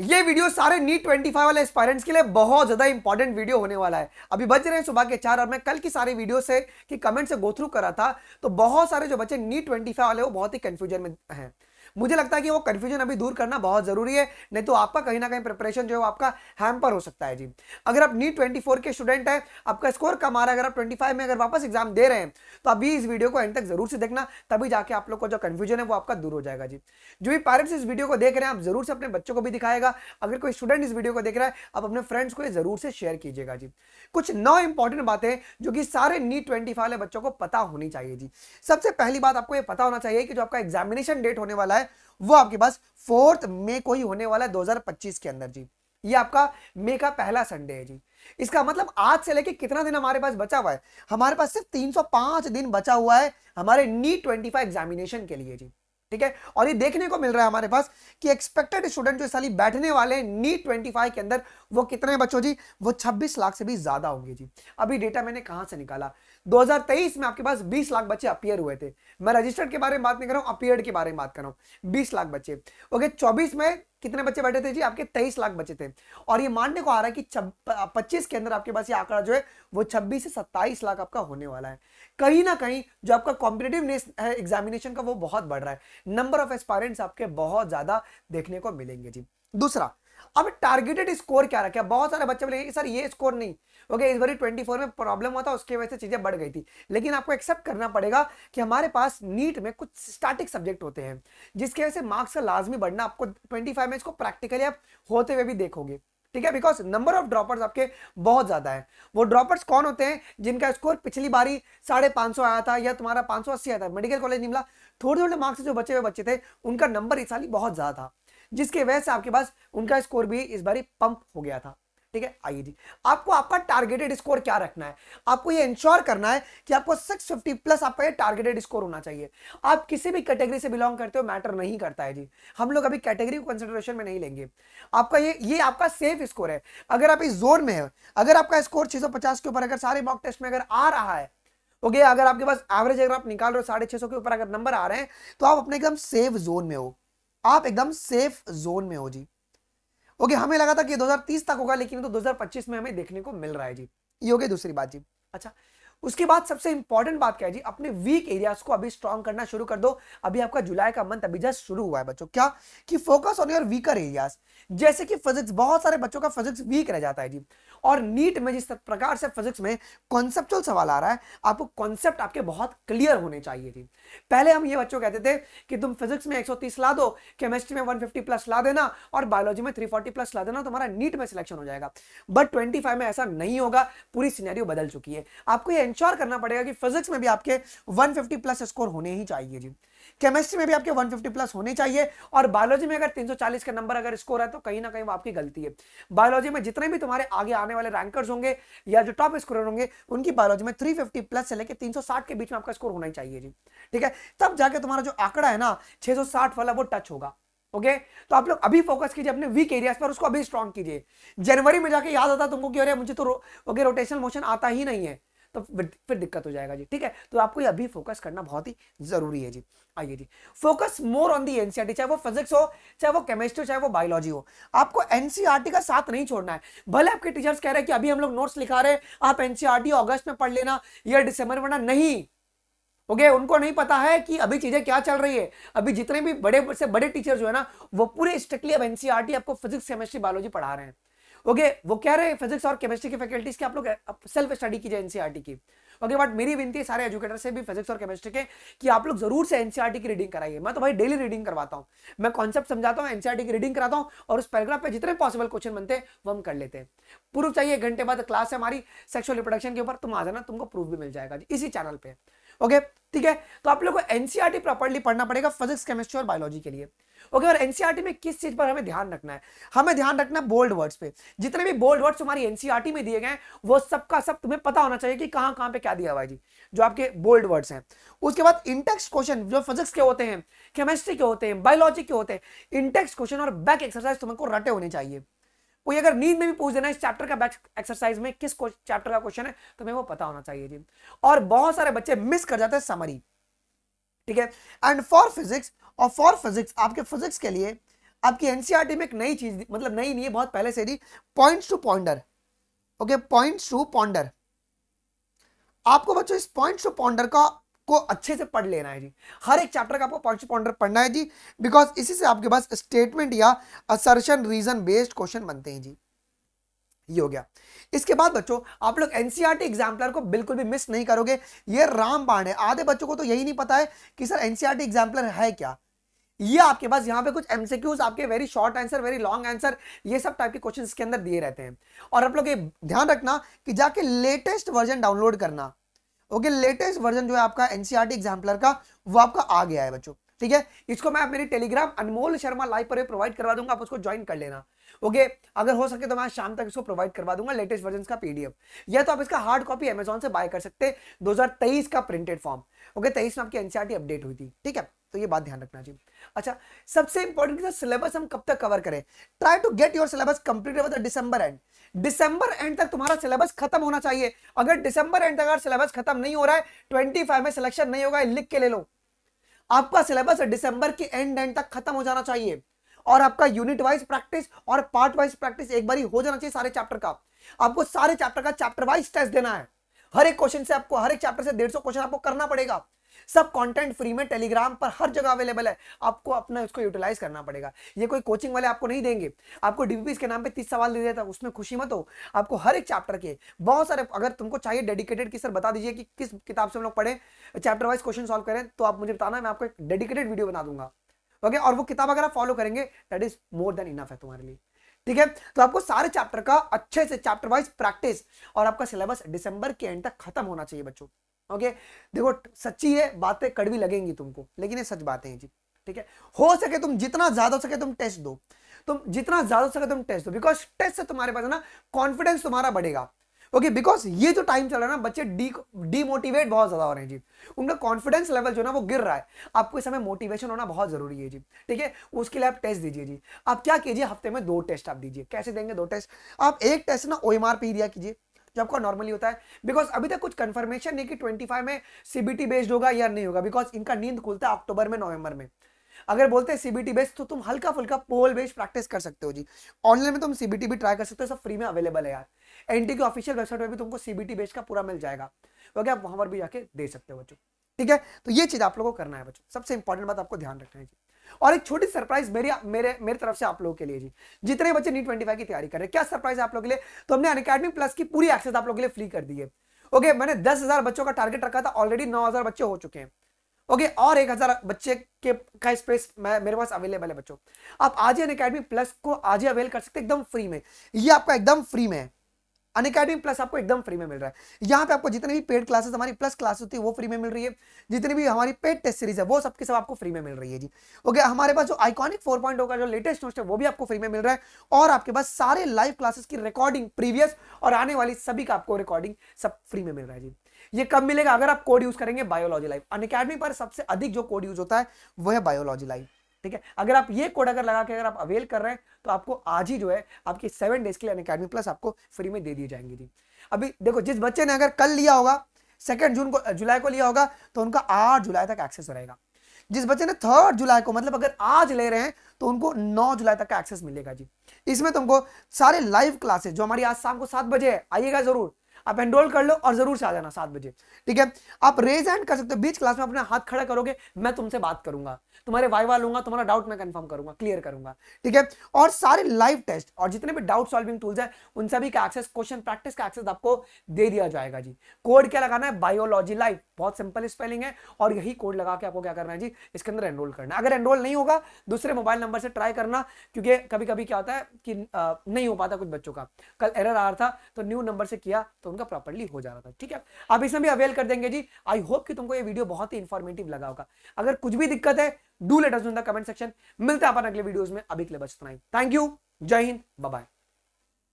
ये वीडियो सारे NEET five e वाले एस्पायरेंट्स के लिए बहुत ज़्यादा इंपॉर्टेंट वीडियो होने वाला है अभी बज रहे हैं सुबह के चार और मैं कल की सारी वीडियो से कि कमेंट से गो थ्रू करा था तो बहुत सारे जो बच्चे नीट फाइव वाले वो बहुत ही कंफ्यूजन में हैं मुझे लगता है कि वो कंफ्यूजन अभी दूर करना बहुत जरूरी है नहीं तो आपका कहीं ना कहीं प्रिपरेशन जो है आपका हैम्पर हो सकता है जी अगर आप नीट ट्वेंटी के स्टूडेंट है आपका स्कोर कम आ रहा है अगर आप ट्वेंटी में अगर वापस एग्जाम दे रहे हैं तो अभी इस वीडियो को एंड तक जरूर से देखना तभी जाके आप लोग को जो कन्फ्यूजन है वो आपका दूर हो जाएगा जी जो भी पेरेंट्स इस वीडियो को देख रहे हैं आप जरूर से अपने बच्चों को भी दिखाएगा अगर कोई स्टूडेंट इस वीडियो को देख रहा है आप अपने फ्रेंड्स को जरूर से शेयर कीजिएगा जी कुछ नौ इंपॉर्टेंट बातें जो कि सारे नीट ट्वेंटी वाले बच्चों को पता होनी चाहिए जी सबसे पहली बात आपको ये पता होना चाहिए कि जो आपका एग्जामिनेशन डेट होने वाला है वो आपके पास फोर्थ मे को ही होने वाला है 2025 के अंदर जी ये आपका मे का पहला संडे है जी इसका मतलब आज से लेके कितना दिन हमारे पास बचा हुआ है हमारे पास सिर्फ 305 दिन बचा हुआ है हमारे नी 25 एग्जामिनेशन के लिए जी ठीक है और ये देखने को मिल रहा है हमारे पास कि एक्सपेक्टेड स्टूडेंट जो इस साली बैठने वाले हैं नीट ट्वेंटी फाइव के अंदर वो कितने बच्चों जी वो 26 लाख से भी ज्यादा होंगे जी अभी डेटा मैंने कहां से निकाला 2023 में आपके पास 20 लाख बच्चे अपियर हुए थे मैं रजिस्टर्ड के बारे में बात नहीं कर रहा हूँ अपियर्ड के बारे में बात कर रहा हूँ बीस लाख बच्चे ओके चौबीस में कितने बच्चे बैठे थे जी आपके तेईस लाख बच्चे थे और ये मानने को आ रहा है कि पच्चीस के अंदर आपके पास ये आंकड़ा जो है वो छब्बीस से सत्ताईस लाख आपका होने वाला है कहीं ना कहीं जो आपका कॉम्पिटेटिवनेस है एग्जामिनेशन का वो बहुत बढ़ रहा है नंबर ऑफ एस्पायरेंट्स आपके बहुत ज्यादा देखने को मिलेंगे जी दूसरा अब टारगेटेड स्कोर क्या रखे बहुत सारे बच्चे बोलेंगे सर ये स्कोर नहीं ओके इस बार ट्वेंटी फोर में प्रॉब्लम हुआ था उसकी वजह से चीजें बढ़ गई थी लेकिन आपको एक्सेप्ट करना पड़ेगा कि हमारे पास नीट में कुछ स्टैटिक सब्जेक्ट होते हैं जिसकी वजह से मार्क्स का लाजमी बढ़ना आपको ट्वेंटी फाइव में इसको प्रैक्टिकली आप होते हुए भी देखोगे ठीक है बिकॉज नंबर ऑफ ड्रॉपर्स आपके बहुत ज्यादा है वो ड्रॉपर्स कौन होते हैं जिनका स्कोर पिछली बारी साढ़े पांच सौ आया था या तुम्हारा पांच सौ अस्सी आया था मेडिकल कॉलेज निमला थोड़े थोड़े मार्क्स जो बचे हुए बच्चे थे उनका नंबर इस साल बहुत ज्यादा था जिसके वजह से आपके पास उनका स्कोर भी इस बारी पंप हो गया था ठीक है आइए जी आपको आपका टारगेटेड स्कोर क्या रखना है आपको ये इंश्योर करना है कि आपको 650 प्लस आपका ये टारगेटेड स्कोर होना चाहिए आप किसी भी कैटेगरी से बिलोंग करते हो मैटर नहीं करता है जी हम लोग अभी कैटेगरी को कंसिडरेशन में नहीं लेंगे आपका ये ये आपका सेफ स्कोर है अगर आप इस जोन में है अगर आपका स्कोर छह के ऊपर अगर सारे मॉक टेस्ट में अगर आ रहा है ओके अगर आपके पास एवरेज अगर आप निकाल रहे हो साढ़े के ऊपर अगर नंबर आ रहे हैं तो आप अपने एकदम सेफ जोन में हो आप एकदम सेफ जोन में हो जी ओके हमें लगा था कि 2030 तक होगा लेकिन तो 2025 में हमें देखने को मिल रहा है जी ये हो गई दूसरी बात जी अच्छा उसके बाद सबसे इंपॉर्टेंट बात क्या है जी अपने वीक एरियाज को अभी स्ट्रॉन्ग करना शुरू कर दो अभी आपका जुलाई का मंथ अभी जस्ट शुरू हुआ है बच्चों क्या कि focus on your weaker areas जैसे कि फिजिक्स बहुत सारे बच्चों का फिजिक्स वीक रह जाता है जी और नीट में जिस प्रकार से फिजिक्स में कॉन्सेप्चुअल सवाल आ रहा है आपको कॉन्सेप्ट आपके बहुत क्लियर होने चाहिए जी पहले हम ये बच्चों कहते थे कि तुम फिजिक्स में 130 ला दो केमिस्ट्री में 150 प्लस ला देना और बायोलॉजी में 340 प्लस ला देना तुम्हारा नीट में सिलेक्शन हो जाएगा बट 25 में ऐसा नहीं होगा पूरी सीनेरियो बदल चुकी है आपको ये इंश्योर करना पड़ेगा कि फिजिक्स में भी आपके 150 प्लस स्कोर होने ही चाहिए जी केमिस्ट्री में भी आपके 150 प्लस होने चाहिए और बायोलॉजी में अगर 340 का नंबर अगर स्कोर है तो कहीं ना कहीं वो आपकी गलती है बायोलॉजी में जितने भी तुम्हारे आगे आने वाले रैंकर्स होंगे या जो टॉप स्कोर होंगे उनकी बायोलॉजी में 350 प्लस से लेकर 360 के बीच में आपका स्कोर होना ही चाहिए जी ठीक है तब जाके तुम्हारा जो आंकड़ा है ना छह वाला वो टच होगा ओके okay? तो आप लोग अभी फोकस कीजिए अपने वीक एरियाज पर उसको अभी स्ट्रॉन्ग कीजिए जनवरी में जाके याद आता तुमको कि अरे मुझे तो रो, ओके रोटेशनल मोशन आता ही नहीं है तो फिर दिक्कत हो जाएगा जी ठीक है तो आपको अभी फोकस करना बहुत ही जरूरी है जी आइए जी focus more on the NCERT चाहे वो फिजिक्स हो चाहे वो केमिस्ट्री चाहे वो बायोलॉजी हो आपको एनसीआर e का साथ नहीं छोड़ना है भले आपके टीचर्स कह रहे हैं कि अभी हम लोग नोट्स लिखा रहे हैं आप एनसीआरटी अगस्त e में पढ़ लेना या दिसंबर में ना नहीं ओके okay, उनको नहीं पता है कि अभी चीजें क्या चल रही है अभी जितने भी बड़े से बड़े टीचर जो है ना वो पूरे स्ट्रिक्टली अब एनसीआरटी e आपको फिजिक्स केमिस्ट्री बायोलॉजी पढ़ा रहे हैं ओके वो कह रहे हैं फिजिक्स और केमिस्ट्री की फैकल्टीज के आप लोग सेल्फ स्टडी कीजिए एनसीआरटी e की ओके बट मेरी विनती है सारे एजुकेटर से भी फिजिक्स और केमिस्ट्री के कि आप लोग जरूर से एनसीआरटी e की रीडिंग कराइए मैं तो भाई डेली रीडिंग करवाता हूँ मैं कॉन्सेप्ट समझाता हूँ एनसीआरटी e की रीडिंग कराता हूँ और उस पैराग्राफ पे जितने पॉसिबल क्वेश्चन बनते हैं वो हम कर लेते हैं प्रूफ चाहिए घंटे बाद क्लास है हमारी सेक्शुअल रिप्रोडक्शन के ऊपर तुम आ जाना तुमको प्रूफ भी मिल जाएगा इसी चैनल पर ओके ठीक है तो आप लोग को एनसीआरटी प्रॉपरली e पढ़ना पड़ेगा फिजिक्स केमिस्ट्री और बायोलॉजी के लिए ओके और एनसीआरटी e में किस चीज पर हमें ध्यान रखना है हमें ध्यान रखना है बोल्ड वर्ड्स पे जितने भी बोल्ड वर्ड्स हमारी एनसीआरटी में दिए गए हैं वो सबका सब तुम्हें पता होना चाहिए कि कहां कहां पे क्या दिया हुआ है जी जो आपके बोल्ड वर्ड्स हैं उसके बाद इंटेक्स क्वेश्चन जो फिजिक्स के होते हैं केमिस्ट्री के होते हैं बायोलॉजी के होते हैं इंटेक्स क्वेश्चन और बैक एक्सरसाइज तुमको रटे होने चाहिए कोई अगर नींद में भी पूछ देना इस चैप्टर का बैच एक्सरसाइज में किस चैप्टर का क्वेश्चन है तो तुम्हें वो पता होना चाहिए जी और बहुत सारे बच्चे मिस कर जाते हैं समरी ठीक है एंड फॉर फिजिक्स और फॉर फिजिक्स आपके फिजिक्स के लिए आपकी एनसीआरटी e में एक नई चीज मतलब नई नहीं है बहुत पहले से the points to ponder okay points to ponder आपको बच्चों इस पॉइंट्स टू पॉन्डर का को अच्छे से पढ़ लेना है जी हर एक चैप्टर का आपको पॉइंट पॉइंटर पढ़ना है जी बिकॉज इसी से आपके पास स्टेटमेंट या असर्शन रीजन बेस्ड क्वेश्चन बनते हैं जी ये हो गया इसके बाद बच्चों आप लोग एनसीईआरटी एग्जाम्पलर e को बिल्कुल भी मिस नहीं करोगे ये रामबाण है आधे बच्चों को तो यही नहीं पता है कि सर एनसीईआरटी एग्जाम्पलर e है क्या ये आपके पास यहाँ पे कुछ एमसीक्यूज आपके very short answer very long answer ये सब टाइप के क्वेश्चन के अंदर दिए रहते हैं और आप लोग ये ध्यान रखना कि जाके लेटेस्ट वर्जन डाउनलोड करना ओके लेटेस्ट वर्जन जो है आपका एनसीआरटी एग्जाम्पलर e का वो आपका आ गया है बच्चों ठीक है इसको मैं मेरी टेलीग्राम अनमोल शर्मा लाइव पर प्रोवाइड करवा दूंगा आप उसको ज्वाइन कर लेना ओके अगर हो सके तो मैं शाम तक इसको प्रोवाइड करवा दूंगा लेटेस्ट वर्जन का पीडीएफ या तो आप इसका हार्ड कॉपी अमेजोन से बाय कर सकते हैं 2023 का प्रिंटेड फॉर्म ओके तेईस में आपकी एनसीआरटी अपडेट e हुई थी ठीक है तो ये बात ध्यान रखना चाहिए अच्छा सबसे इंपॉर्टेंट सिलेबस हम कब तक कवर करें try to get your syllabus completed with December end December end तक तुम्हारा सिलेबस खत्म होना चाहिए अगर दिसंबर एंड तक सिलेबस खत्म नहीं हो रहा है ट्वेंटी फाइव में सिलेक्शन नहीं होगा लिख के ले लो आपका सिलेबस दिसंबर के एंड एंड तक खत्म हो जाना चाहिए और आपका यूनिट वाइज प्रैक्टिस और पार्ट वाइज प्रैक्टिस एक बार हो जाना चाहिए सारे चैप्टर का आपको सारे चैप्टर का चैप्टर वाइज टेस्ट देना है हर एक क्वेश्चन से आपको हर एक चैप्टर से डेढ़ सौ क्वेश्चन आपको करना पड़ेगा सब कंटेंट फ्री में टेलीग्राम पर हर जगह अवेलेबल है आपको अपना उसको यूटिलाइज करना पड़ेगा ये कोई कोचिंग वाले आपको नहीं देंगे आपको डीपीपीस के नाम पे तीस सवाल दे देता उसमें खुशी मत हो आपको हर एक चैप्टर के बहुत सारे अगर तुमको चाहिए डेडिकेटेड की सर बता दीजिए कि किस किताब से हम लोग पढ़े चैप्टर वाइज क्वेश्चन सोल्व करें तो आप मुझे बताना मैं आपको एक डेडिकेटेड वीडियो बना दूंगा ओके और वो किताब अगर आप फॉलो करेंगे that is more than enough है तुम्हारे लिए ठीक है तो आपको सारे चैप्टर का अच्छे से चैप्टर वाइज प्रैक्टिस और आपका सिलेबस दिसंबर के एंड तक खत्म होना चाहिए बच्चों ओके देखो सच्ची है बातें कड़वी लगेंगी तुमको लेकिन ये सच बातें हैं जी ठीक है हो सके तुम जितना ज्यादा हो सके तुम टेस्ट दो तुम जितना ज्यादा हो सके तुम टेस्ट दो बिकॉज टेस्ट से तुम्हारे पास ना कॉन्फिडेंस तुम्हारा बढ़ेगा ओके बिकॉज ये जो टाइम चल रहा है ना बच्चे डी डीमोटिवेट बहुत ज्यादा हो रहे हैं जी उनका कॉन्फिडेंस लेवल जो ना वो गिर रहा है आपको इस समय मोटिवेशन होना बहुत जरूरी है जी ठीक है उसके लिए आप टेस्ट दीजिए जी आप क्या कीजिए हफ्ते में दो टेस्ट आप दीजिए कैसे देंगे दो टेस्ट आप एक टेस्ट ना ओ एम आर पे दिया कीजिए जो आपका नॉर्मली होता है बिकॉज अभी तक कुछ कंफर्मेशन नहीं कि 25 में सीबीटी बेस्ड होगा या नहीं होगा बिकॉज इनका नींद खुलता है अक्टूबर में नवंबर में अगर बोलते हैं सीबीटी बेस्ड तो तुम हल्का फुल्का पोल बेस्ड प्रैक्टिस कर सकते हो जी ऑनलाइन में तुम सीबीटी भी ट्राई कर सकते हो सब फ्री में अवेलेबल है यार एनटी की ऑफिशियल वेबसाइट पर भी तुमको सीबीटी बेस्ड का पूरा मिल जाएगा ओके तो आप वहां पर भी जाके दे सकते हो बच्चों ठीक है तो ये चीज आप लोगों को करना है बच्चों सबसे इंपॉर्टेंट बात आपको ध्यान रखना है जी और एक छोटी सरप्राइज मेरी मेरे मेरी तरफ से आप लोगों के लिए जी जितने बच्चे नीट ट्वेंटी की तैयारी कर रहे हैं क्या सरप्राइज आप लोगों के लिए तो हमने अकेडमी प्लस की पूरी एक्सेस आप लोगों के लिए फ्री कर दी है ओके मैंने दस हजार बच्चों का टारगेट रखा था ऑलरेडी नौ हजार बच्चे हो चुके हैं ओके okay, और एक हजार बच्चे के का स्पेस मेरे पास अवेलेबल है बच्चों आप आज ही अकेडमी प्लस को आज ही अवेल कर सकते हैं एकदम फ्री में ये आपका एकदम फ्री में है अनकेडमी प्लस आपको एकदम फ्री में मिल रहा है यहाँ पे आपको जितने भी पेड क्लासेस हमारी प्लस क्लास होती है वो फ्री में मिल रही है जितनी भी हमारी पेड टेस्ट सीरीज है वो सबके सब आपको फ्री में मिल रही है जी ओके हमारे पास जो आइकॉनिक फोर पॉइंट होगा जो लेटेस्ट नोट है वो भी आपको फ्री में मिल रहा है और आपके पास सारे लाइव क्लासेस की रिकॉर्डिंग प्रीवियस और आने वाली सभी का आपको रिकॉर्डिंग सब फ्री में मिल रहा है जी ये कब मिलेगा अगर आप कोड यूज करेंगे बायोलॉजी लाइव अनकेडमी पर सबसे अधिक जो कोड यूज होता है वह है बायोलॉजी लाइव ठीक है अगर आप ये कोड अगर लगा के अगर आप अवेल कर रहे हैं तो आपको आज ही जो है आपकी सेवन डेज के लिए अकेडमी प्लस आपको फ्री में दे दी जाएंगे जी अभी देखो जिस बच्चे ने अगर कल लिया होगा सेकेंड जून को जुलाई को लिया होगा तो उनका आठ जुलाई तक एक्सेस रहेगा जिस बच्चे ने थर्ड जुलाई को मतलब अगर आज ले रहे हैं तो उनको 9 जुलाई तक का एक्सेस मिलेगा जी इसमें तुमको सारे लाइव क्लासेस जो हमारी आज शाम को सात बजे है आइएगा जरूर आप एनरोल कर लो और जरूर से आ जाना सात बजे ठीक है आप रेज एंड कर सकते हो बीच क्लास में अपना हाथ खड़ा करोगे मैं तुमसे बात करूंगा तुम्हारे वाइवा लूंगा तुम्हारा डाउट मैं कंफर्म करूंगा क्लियर करूंगा ठीक है और सारे लाइव टेस्ट और जितने भी डाउट सॉल्विंग टूल्स है उन सभी का एक्सेस क्वेश्चन प्रैक्टिस का एक्सेस आपको दे दिया जाएगा जी कोड क्या लगाना है बायोलॉजी लाइव बहुत सिंपल स्पेलिंग है और यही कोड लगा के आपको क्या करना है जी इसके अंदर एनरोल करना है अगर एनरोल नहीं होगा दूसरे मोबाइल नंबर से ट्राई करना क्योंकि कभी कभी क्या होता है कि नहीं हो पाता कुछ बच्चों का कल एरर आ रहा था तो न्यू नंबर से किया तो उनका प्रॉपरली हो जा रहा था ठीक है अब इसमें भी अवेल कर देंगे जी आई होप कि तुमको ये वीडियो बहुत ही इन्फॉर्मेटिव लगा होगा अगर कुछ भी दिक्कत है do let us in the comment section मिलते हैं अपन अगले वीडियोस में अभी के लिए बस इतना ही थैंक यू जय हिंद बाय